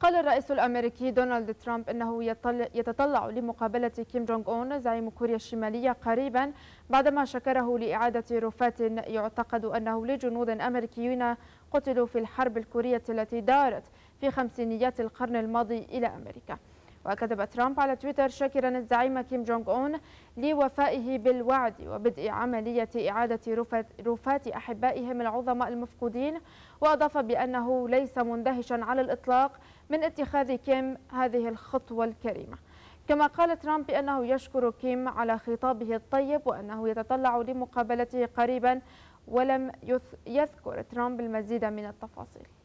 قال الرئيس الأمريكي دونالد ترامب أنه يتطلع لمقابلة كيم جونغ أون زعيم كوريا الشمالية قريبا بعدما شكره لإعادة رفات يعتقد أنه لجنود أمريكيين قتلوا في الحرب الكورية التي دارت في خمسينيات القرن الماضي إلى أمريكا وكتب ترامب على تويتر شاكرا الزعيم كيم جونغ أون لوفائه بالوعد وبدء عملية إعادة رفات أحبائهم العظماء المفقودين وأضاف بأنه ليس مندهشا على الإطلاق من اتخاذ كيم هذه الخطوة الكريمة كما قال ترامب بأنه يشكر كيم على خطابه الطيب وأنه يتطلع لمقابلته قريبا ولم يذكر ترامب المزيد من التفاصيل